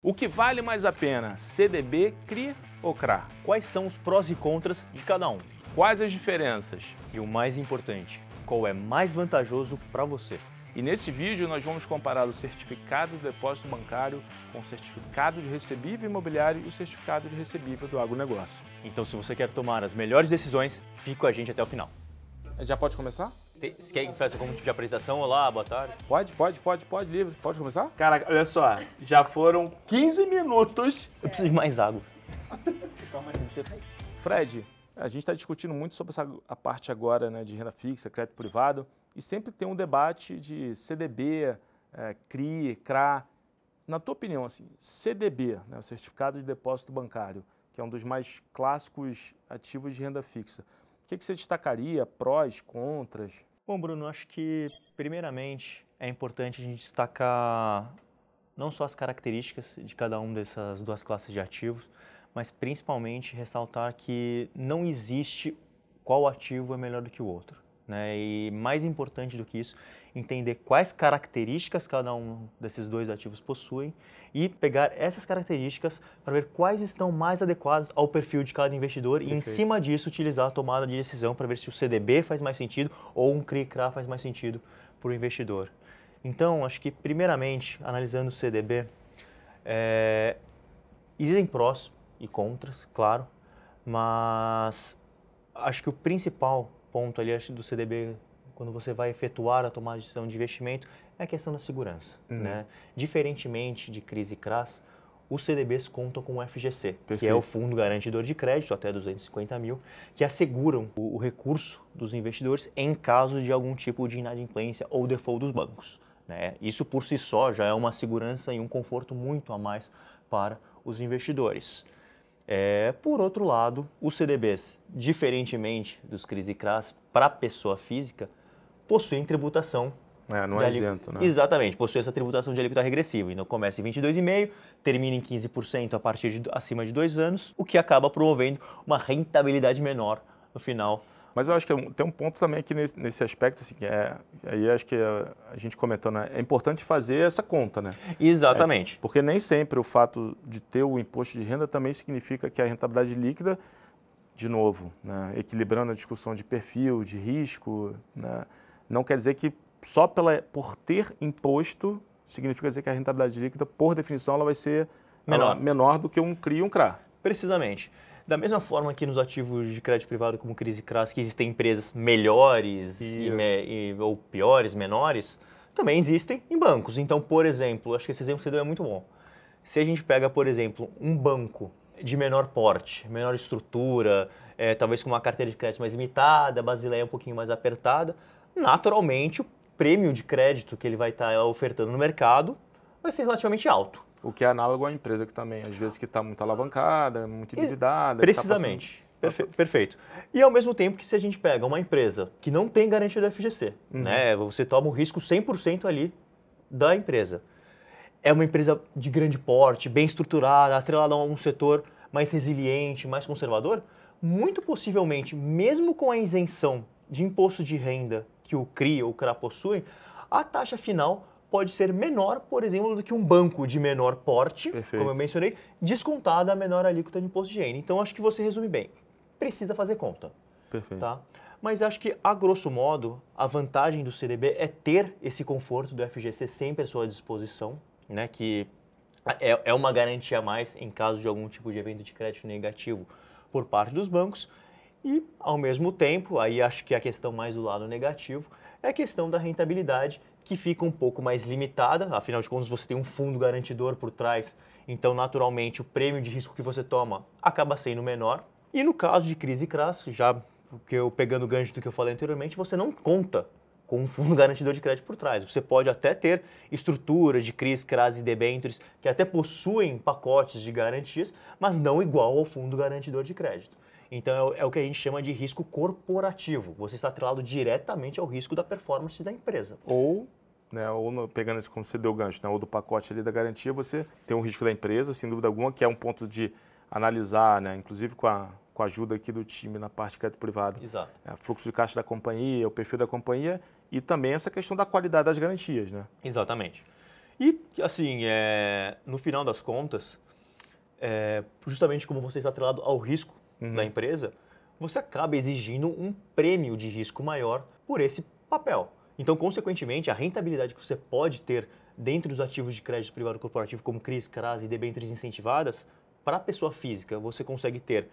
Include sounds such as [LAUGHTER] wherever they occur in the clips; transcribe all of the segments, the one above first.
O que vale mais a pena, CDB, CRI ou CRA? Quais são os prós e contras de cada um? Quais as diferenças? E o mais importante, qual é mais vantajoso para você? E nesse vídeo nós vamos comparar o certificado de depósito bancário com o certificado de recebível imobiliário e o certificado de recebível do agronegócio. Então se você quer tomar as melhores decisões, fique com a gente até o final. Já pode começar? Tem, você quer que faça algum tipo de apresentação? Olá, boa tarde. Pode, pode, pode, pode, livre. Pode começar? Cara, olha só, já foram 15 minutos. Eu preciso de mais água. Fred, a gente está discutindo muito sobre essa a parte agora né, de renda fixa, crédito privado, e sempre tem um debate de CDB, é, CRI, CRA. Na tua opinião, assim, CDB, né, o Certificado de Depósito Bancário, que é um dos mais clássicos ativos de renda fixa, o que, que você destacaria? Prós, contras? Bom, Bruno, acho que, primeiramente, é importante a gente destacar não só as características de cada uma dessas duas classes de ativos, mas principalmente ressaltar que não existe qual ativo é melhor do que o outro. Né? E mais importante do que isso, entender quais características cada um desses dois ativos possuem e pegar essas características para ver quais estão mais adequadas ao perfil de cada investidor Perfeito. e, em cima disso, utilizar a tomada de decisão para ver se o CDB faz mais sentido ou um CRI-CRA faz mais sentido para o investidor. Então, acho que, primeiramente, analisando o CDB, é... Eh, existem prós e contras, claro, mas acho que o principal ponto ali acho, do CDB quando você vai efetuar a tomada de decisão de investimento é a questão da segurança, uhum. né? Diferentemente de crise CRAS, os CDBs contam com o FGC, Perfeito. que é o Fundo Garantidor de Crédito, até 250 mil, que asseguram o, o recurso dos investidores em caso de algum tipo de inadimplência ou default dos bancos. Né? Isso por si só já é uma segurança e um conforto muito a mais para os investidores. É, por outro lado, os CDBs, diferentemente dos CRIs e CRAS, para pessoa física, possuem tributação. É, não é isento, né? Exatamente, possui essa tributação de alíquota regressiva. Então começa em 22,5%, termina em 15% a partir de acima de dois anos, o que acaba promovendo uma rentabilidade menor no final mas eu acho que é tem um ponto também aqui nesse, nesse aspecto, assim, que é, aí acho que a, gente comentando, né, é importante fazer essa conta, né? Exatamente. É, porque nem sempre o fato de ter o imposto de renda também significa que a rentabilidade líquida, de novo, né, equilibrando a discussão de perfil, de risco, né, não quer dizer que só pela, por ter imposto, significa dizer que a rentabilidade líquida, por definição, ela vai ser menor, ela, menor do que um CRI e um CRA. Precisamente. Da mesma forma que nos ativos de crédito privado, como crise e que existem empresas melhores e, e, ou piores, menores, também existem em bancos. Então, por exemplo, acho que esse exemplo que você deu é muito bom. Se a gente pega, por exemplo, um banco de menor porte, menor estrutura, é, talvez com uma carteira de crédito mais limitada, a Basileia um pouquinho mais apertada, naturalmente o prêmio de crédito que ele vai estar tá ofertando no mercado vai ser relativamente alto. O que é análogo à empresa que também, às vezes, que está muito alavancada, muito endividada. Tá precisamente. Tá Perfe perfeito. E ao mesmo tempo que se a gente pega uma empresa que não tem garantia do FGC, uhum. né, você toma o um risco 100% ali da empresa. É uma empresa de grande porte, bem estruturada, atrelada a um setor mais resiliente, mais conservador, muito possivelmente, mesmo com a isenção de imposto de renda que o CRI ou o CRA possuem, a taxa final pode ser menor, por exemplo, do que um banco de menor porte, Perfeito. como eu mencionei, descontada a menor alíquota de imposto de higiene. Então, acho que você resume bem. Precisa fazer conta. Perfeito. Tá? Mas acho que, a grosso modo, a vantagem do CDB é ter esse conforto do FGC sempre à sua disposição, né? que é, é uma garantia a mais em caso de algum tipo de evento de crédito negativo por parte dos bancos. E, ao mesmo tempo, aí acho que a questão mais do lado negativo é a questão da rentabilidade que fica um pouco mais limitada, afinal de contas você tem um fundo garantidor por trás, então naturalmente o prêmio de risco que você toma acaba sendo menor. E no caso de crise e crasso, já que eu pegando o gancho do que eu falei anteriormente, você não conta com um fundo [LAUGHS] garantidor de crédito por trás. Você pode até ter estruturas de CRIs, CRAS e debêntures que até possuem pacotes de garantias, mas não igual ao fundo garantidor de crédito. Então é, é o que a gente chama de risco corporativo. Você está atrelado diretamente ao risco da performance da empresa. Ou né, ou no, pegando esse, como você deu gancho, né, ou do pacote ali da garantia, você tem um risco da empresa, sem dúvida alguma, que é um ponto de analisar, né, inclusive com a, com a ajuda aqui do time na parte de crédito privado. Exato. É, fluxo de caixa da companhia, o perfil da companhia e também essa questão da qualidade das garantias, né? Exatamente. E, assim, é, no final das contas, é, justamente como você está atrelado ao risco uhum. da empresa, você acaba exigindo um prêmio de risco maior por esse papel. Então, consequentemente, a rentabilidade que você pode ter dentro dos ativos de crédito privado corporativo, como CRIs, CRAS e debêntures incentivadas, para a pessoa física, você consegue ter,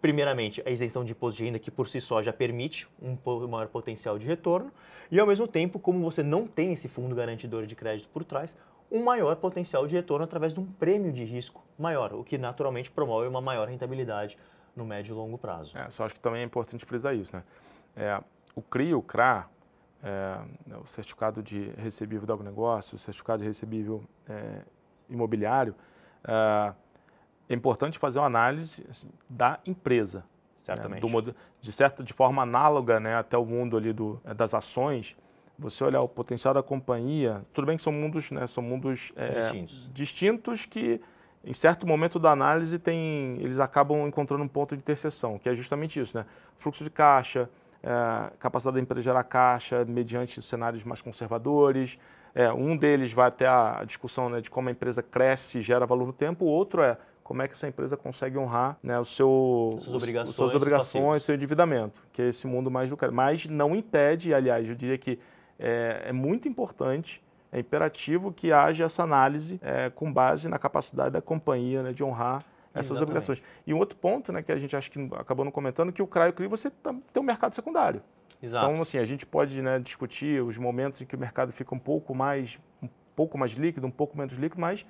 primeiramente, a isenção de imposto de renda, que por si só já permite um maior potencial de retorno, e ao mesmo tempo, como você não tem esse fundo garantidor de crédito por trás, um maior potencial de retorno através de um prêmio de risco maior, o que naturalmente promove uma maior rentabilidade no médio e longo prazo. É, só acho que também é importante frisar isso, né? É, o CRI, o CRA, é, o certificado de recebível de agronegócio, o certificado de recebível é, imobiliário, é, é, importante fazer uma análise assim, da empresa. Né? Certamente. Né, de certa, de forma análoga né, até o mundo ali do, é, das ações, você olhar o potencial da companhia, tudo bem que são mundos, né, são mundos é, distintos. distintos que em certo momento da análise tem, eles acabam encontrando um ponto de interseção, que é justamente isso, né? Fluxo de caixa, é, capacidade da empresa gerar caixa mediante cenários mais conservadores. É, um deles vai até a discussão né, de como a empresa cresce e gera valor no tempo, o outro é como é que essa empresa consegue honrar né, o seu, suas obrigações, os, suas obrigações seu endividamento, que é esse mundo mais do Mas não impede, aliás, eu diria que é, é muito importante é imperativo que haja essa análise é, com base na capacidade da companhia né, de honrar essas obrigações. E um outro ponto né, que a gente acho que acabou não comentando, que o CRAI e o CRI você tá, tem um mercado secundário. Exato. Então, assim, a gente pode né, discutir os momentos em que o mercado fica um pouco mais um pouco mais líquido, um pouco menos líquido, mas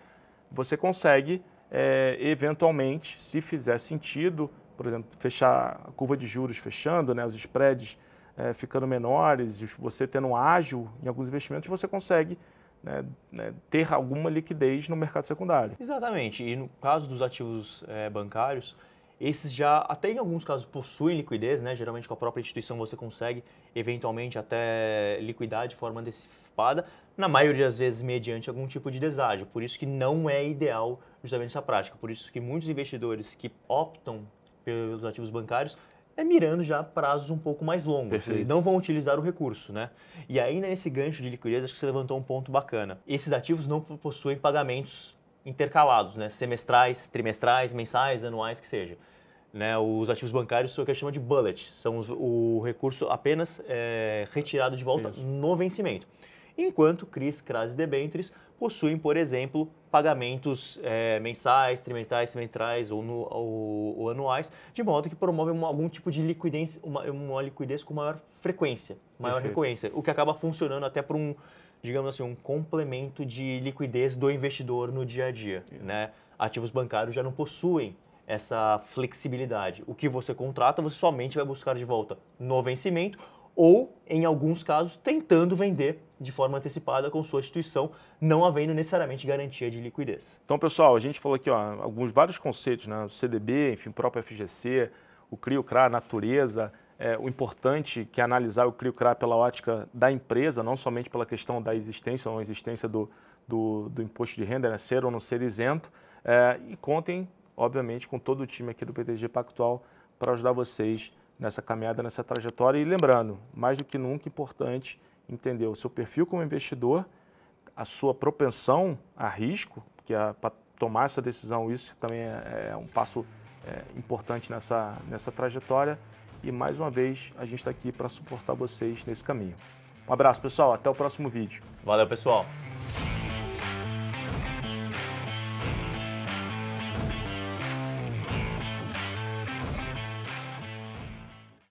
você consegue, é, eventualmente, se fizer sentido, por exemplo, fechar a curva de juros fechando, né, os spreads é, ficando menores, você tendo um ágil em alguns investimentos, você consegue né, né, ter alguma liquidez no mercado secundário. Exatamente. E no caso dos ativos é, bancários, esses já, até em alguns casos, possuem liquidez, né? Geralmente com a própria instituição você consegue, eventualmente, até liquidar de forma antecipada, na maioria das vezes mediante algum tipo de deságio. Por isso que não é ideal justamente essa prática. Por isso que muitos investidores que optam pelos ativos bancários é mirando já prazos um pouco mais longos. Perfeito. Eles não vão utilizar o recurso, né? E ainda né, nesse gancho de liquidez, acho que você levantou um ponto bacana. Esses ativos não possuem pagamentos intercalados, né? Semestrais, trimestrais, mensais, anuais, que seja. Né, os ativos bancários são o que a gente chama de bullet, são os, o recurso apenas é, retirado de volta Isso. no vencimento enquanto CRIs, CRAs e Debentures possuem, por exemplo, pagamentos é, mensais, trimestrais, semestrais ou, no, ou, ou, anuais, de modo que promovem algum tipo de liquidez, uma, uma, liquidez com maior frequência, maior Perfeito. recorrência, o que acaba funcionando até para um, digamos assim, um complemento de liquidez do investidor no dia a dia. Né? Ativos bancários já não possuem essa flexibilidade. O que você contrata, você somente vai buscar de volta no vencimento ou, em alguns casos, tentando vender de forma antecipada com sua instituição, não havendo necessariamente garantia de liquidez. Então, pessoal, a gente falou aqui ó, alguns vários conceitos, né? O CDB, enfim, o próprio FGC, o CRI, o CRA, a natureza, é, o importante que é analisar o CRI, o CRA pela ótica da empresa, não somente pela questão da existência ou não existência do, do, do imposto de renda, né? ser ou não ser isento, é, e contem, obviamente, com todo o time aqui do PTG Pactual para ajudar vocês nessa caminhada, nessa trajetória. E lembrando, mais do que nunca, importante entender o seu perfil como investidor, a sua propensão a risco, que é para tomar essa decisão, isso também é, é, um passo é, importante nessa, nessa trajetória. E mais uma vez, a gente está aqui para suportar vocês nesse caminho. Um abraço, pessoal. Até o próximo vídeo. Valeu, pessoal.